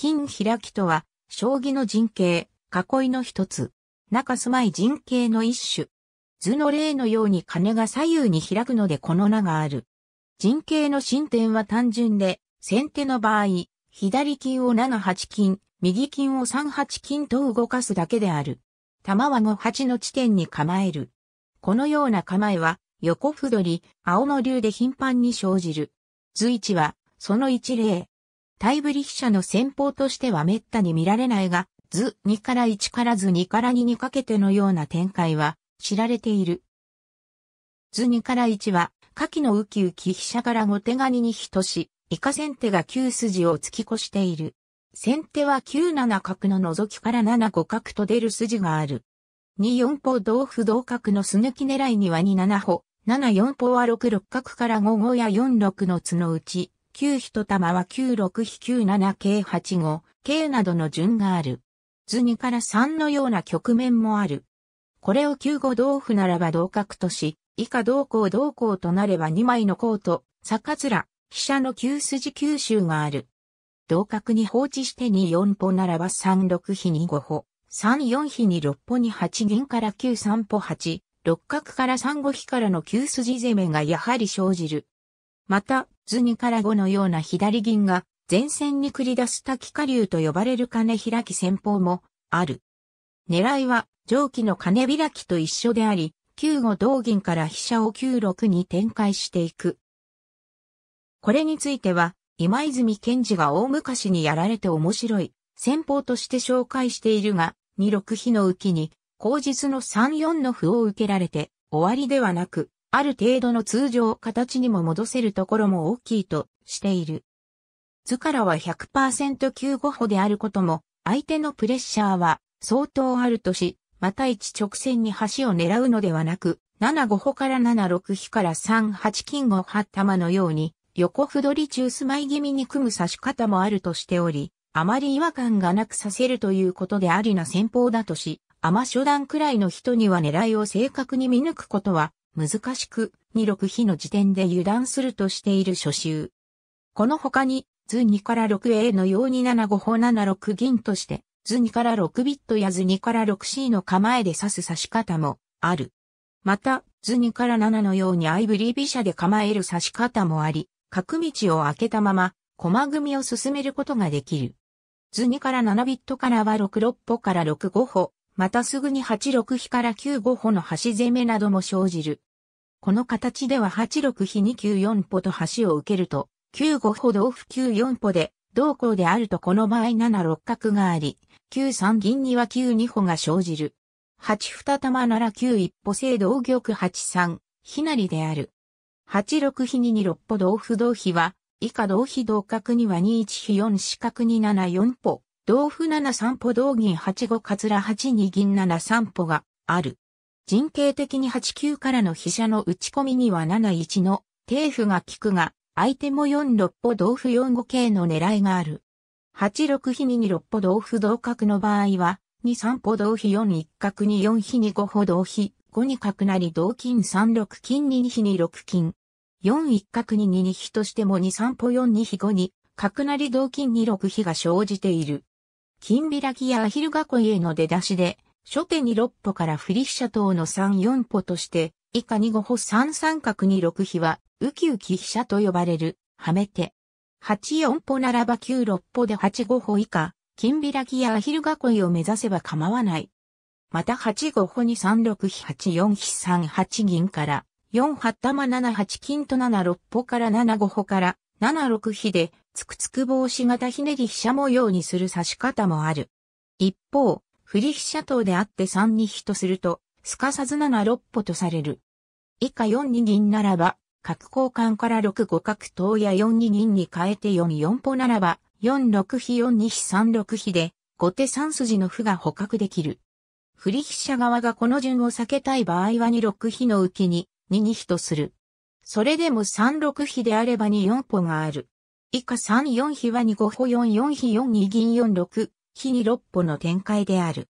金開きとは、将棋の陣形、囲いの一つ。中住まい陣形の一種。図の例のように鐘が左右に開くのでこの名がある。陣形の進展は単純で、先手の場合、左金を7八金、右金を3八金と動かすだけである。玉は5八の地点に構える。このような構えは、横歩取り、青の竜で頻繁に生じる。図一は、その一例。タイブリヒ社の戦法としては滅多に見られないが、図2から1から図2から2にかけてのような展開は知られている。図2から1は、下記のウキウキ飛車から後手紙に等し、以下先手が9筋を突き越している。先手は9七角の覗きから7五角と出る筋がある。2四歩同歩同角のすぬき狙いには2七歩、7四歩は6六角から5五や4六の角打ち、9比と玉は96比97計85計などの順がある。図2から3のような局面もある。これを9五同歩ならば同角とし、以下同行同行となれば2枚のコート、逆面、飛車の9筋九州がある。同角に放置して2四歩ならば3六比2 5歩、3四比に6歩に8銀から9三歩8、六角から3五比からの9筋攻めがやはり生じる。また、図2から5のような左銀が前線に繰り出す滝下流と呼ばれる金開き戦法もある。狙いは上記の金開きと一緒であり、9五同銀から飛車を9六に展開していく。これについては、今泉健治が大昔にやられて面白い戦法として紹介しているが、2六飛の浮きに、口実の3四の歩を受けられて終わりではなく、ある程度の通常形にも戻せるところも大きいとしている。図からは100%級5歩であることも、相手のプレッシャーは相当あるとし、また1直線に橋を狙うのではなく、7 5歩から7 6比から3 8金5八玉のように、横歩取り中スマイ気味に組む指し方もあるとしており、あまり違和感がなくさせるということでありな戦法だとし、アマ初段くらいの人には狙いを正確に見抜くことは難しく、26比の時点で油断するとしている初週。この他に、図2から 6A のように7 5歩7 6銀として、図2から6ビットや図2から 6C の構えで指す指し方もある。また、図2から7のようにアイブリり飛車で構える指し方もあり、角道を開けたまま、駒組みを進めることができる。図2から7ビットからは66歩から65歩、またすぐに86比から95歩の端攻めなども生じる。この形では8六比2九4歩と橋を受けると、9五歩同歩9四歩で、同項であるとこの場合7六角があり、9三銀には9二歩が生じる。8二玉なら9一歩正同玉8三、ひなりである。8六比2二六歩同歩同比は、以下同比同角には2一比4四角に7四歩、同歩7三歩同銀8五桂つ8二銀7三歩がある。人形的に89からの飛車の打ち込みには71の定譜が効くが、相手も46歩同歩45系の狙いがある。8六比に2六歩同歩同角の場合は、2三歩同比4一角に4比に5歩同比、5に角なり同金3六金2二飛2六金。4一角に2二比としても2三歩4二比5に、角なり同金2六比が生じている。金開きやアヒル囲いへの出だしで、初手に6歩から振り飛車等の3、4歩として、以下に5歩3三角に6飛は、ウキウキ飛車と呼ばれる、はめ手。8、4歩ならば9、6歩で8、5歩以下、金開きやアヒル囲いを目指せば構わない。また8、5歩に3、6飛、8、4飛、3、8銀から、4、8玉7、8金と7、6歩から7、5歩から、7、6飛で、つくつく帽子型ひねり飛車模様にする指し方もある。一方、リヒ飛車等であって3に比とすると、すかさず7六歩とされる。以下4二銀ならば、角交換から6五角等や4二銀に変えて4四歩ならば、4六飛4二飛3六飛で、後手3筋の歩が捕獲できる。振り飛車側がこの順を避けたい場合は2六飛の浮きに、2二飛とする。それでも3六飛であれば2四歩がある。以下3四飛は2五歩4四飛4二銀4六木に六歩の展開である。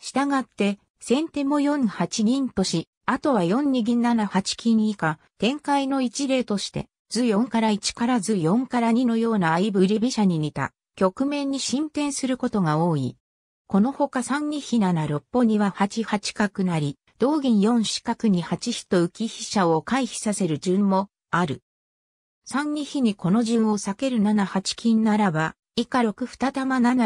したがって、先手も四八銀とし、あとは四二銀七八金以下、展開の一例として、図四から一から図四から二のような相振り飛車に似た局面に進展することが多い。このほか三二飛七六歩には八八角なり、同銀四四角に八飛と浮き飛車を回避させる順もある。三二飛にこの順を避ける七八金ならば、以下六二玉七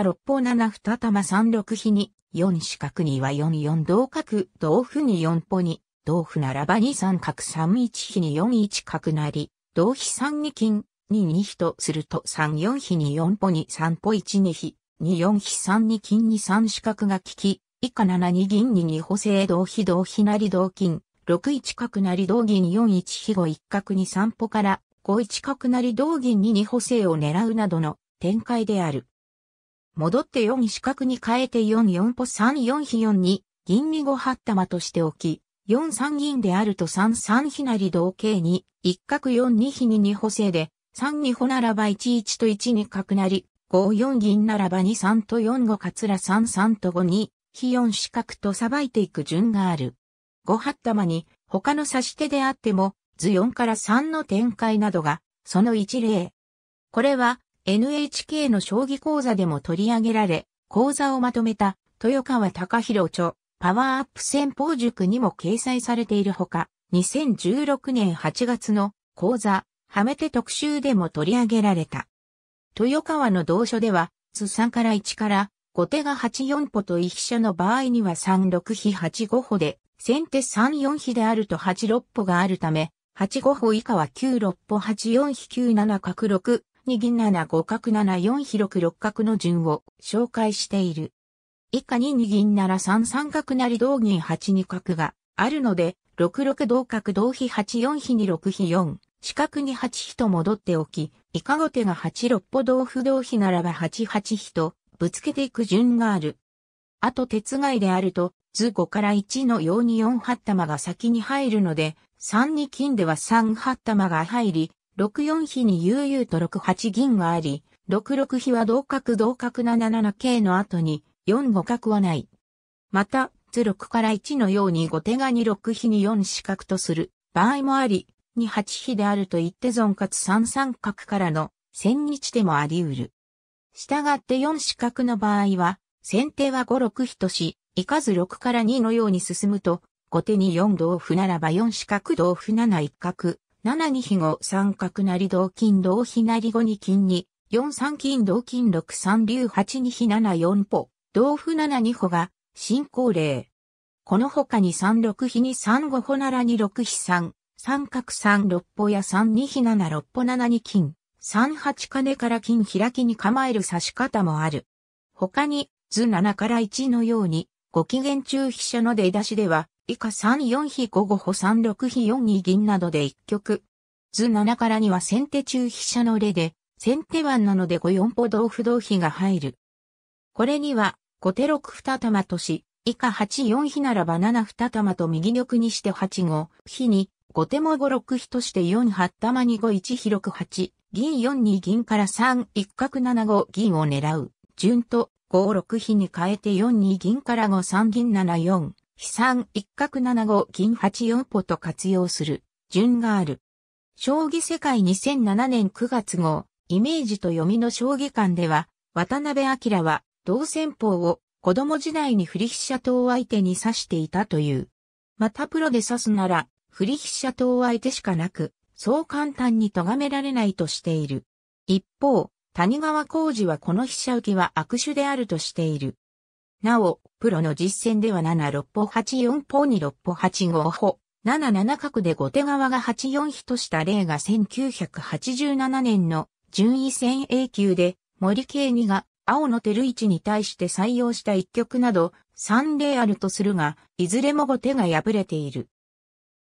六方七二玉三六比に、四四角には四四同角、同歩に四歩に、同歩ならば二三角三一比に四一角なり、同比三二金、二二比とすると三四比に四歩に三歩一二比、二四比三二金に三四角が利き、以下七二銀に二補正同比同比なり同金、六一角なり同銀四一比五一角に三歩から、五一角なり同銀に二補正を狙うなどの展開である。戻って4四角に変えて4四歩3四飛4に銀に5八玉としておき、4三銀であると3三ひなり同形に、一角4二ひに2補正で、3二歩ならば1一と1に角なり、5四銀ならば2三と4五かつら3三と5に、飛4四角とさばいていく順がある。5八玉に、他の指し手であっても、図4から3の展開などが、その一例。これは、NHK の将棋講座でも取り上げられ、講座をまとめた豊川隆弘著パワーアップ戦法塾にも掲載されているほか、2016年8月の講座、はめて特集でも取り上げられた。豊川の同書では、図3から1から、後手が84歩と一飛車の場合には36飛85歩で、先手34飛であると86歩があるため、85歩以下は96歩84飛97角6 2銀7五角7四広く六角の順を紹介している。以下に2銀7三三角なり同銀8二角があるので、六六同角同比八四比二六比四、四角に八比と戻っておき、以下後手が八六歩同歩同比ならば八八比とぶつけていく順がある。あと鉄外であると、図5から1のように八玉が先に入るので、三二金では三八玉が入り、6四比に悠々と6八銀があり、6六比は同角同角7七桂の後に4五角はない。また、図6から1のように後手が2六比に4四角とする場合もあり、2八比であると言って存かつ3三角からの千日手もあり得る。したがって4四角の場合は、先手は5六比とし、いかず6から2のように進むと、後手に4同歩ならば4四角同歩7一角、7二比五三角成同金同比成五二金に、4三金同金6三竜8二比7四歩、同歩7二歩が、進行例。この他に3六比二3五歩なら2六比3、三角3六歩や3二比7六歩7二金、3八金から金開きに構える指し方もある。他に、図7から1のように、ご機嫌中飛車の出出しでは、以下3、4比5、5歩3、6比4、2銀などで一局。図7からには先手中飛車の例で、先手番なので5、4歩同歩同飛が入る。これには、後手6二玉とし、以下8、4比ならば7二玉と右玉にして8、五、比に、後手も5、6比として4、八玉に5、1比く8、銀4、2銀から3、一角7、5銀を狙う。順と、5、6比に変えて4、2銀から5、3銀7、4。飛散一角七五銀八四歩と活用する、順がある。将棋世界2007年9月号、イメージと読みの将棋館では、渡辺明は、同戦法を子供時代に振り飛車党相手に指していたという。またプロで指すなら、振り飛車党相手しかなく、そう簡単に咎められないとしている。一方、谷川浩二はこの飛車受けは悪手であるとしている。なお、プロの実戦では7六歩八四歩二六歩八五歩、7七角で後手側が8四飛とした例が1987年の順位戦 A 級で森慶二が青の照一に対して採用した一曲など3例あるとするが、いずれも後手が敗れている。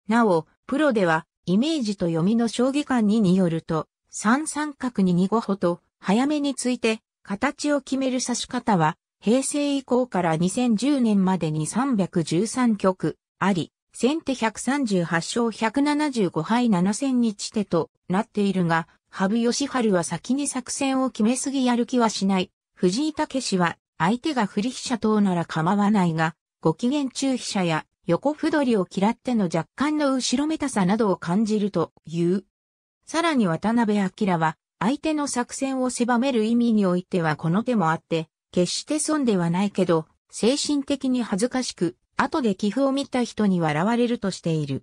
なお、プロではイメージと読みの将棋観にによると、3三角に2五歩と早めについて形を決める指し方は平成以降から2010年までに313局あり、先手138勝175敗7000日手となっているが、羽生ハルは先に作戦を決めすぎやる気はしない。藤井武氏は相手が振り飛車等なら構わないが、ご機嫌中飛車や横歩取りを嫌っての若干の後ろめたさなどを感じるという。さらに渡辺明は相手の作戦を狭める意味においてはこの手もあって、決して損ではないけど、精神的に恥ずかしく、後で寄付を見た人に笑われるとしている。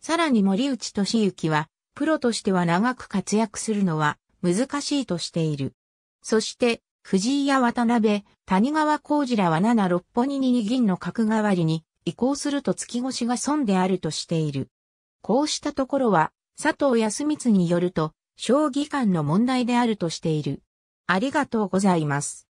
さらに森内俊之は、プロとしては長く活躍するのは難しいとしている。そして、藤井や渡辺、谷川浩二らは7六歩に2銀の角代わりに移行すると月越しが損であるとしている。こうしたところは、佐藤康光によると、将棋間の問題であるとしている。ありがとうございます。